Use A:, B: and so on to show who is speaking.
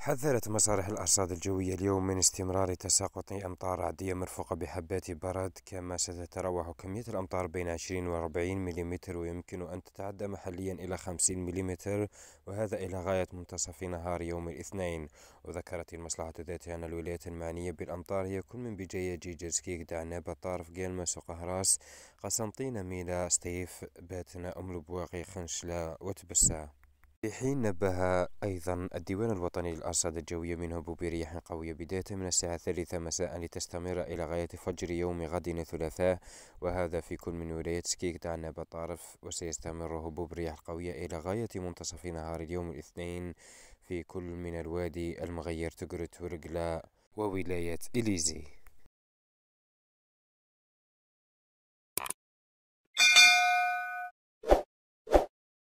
A: حذرت مسارح الأرصاد الجوية اليوم من استمرار تساقط أمطار رعدية مرفوقة بحبات برد كما ستتراوح كمية الأمطار بين 20 و 40 ملم ويمكن أن تتعدى محليا إلى 50 ملم وهذا إلى غاية منتصف نهار يوم الاثنين وذكرت المصلحة ذاتها أن الولايات المعنية بالأمطار هي كل من بجاية جيجرسكيك دعنابة طرف جيلما سقهراس قسنطينة ميلا ستيف باتنا أم لبواقي خنشلا وتبسة في حين نبه أيضا الديوان الوطني للأرصاد الجوية من هبوب رياح قوية بداية من الساعة الثالثة مساء لتستمر إلى غاية فجر يوم غد الثلاثاء وهذا في كل من ولايات سكيك دعنا بطارف وسيستمر هبوب رياح قوية إلى غاية منتصف نهار اليوم الاثنين في كل من الوادي المغير تقرد ورقلة وولاية إليزي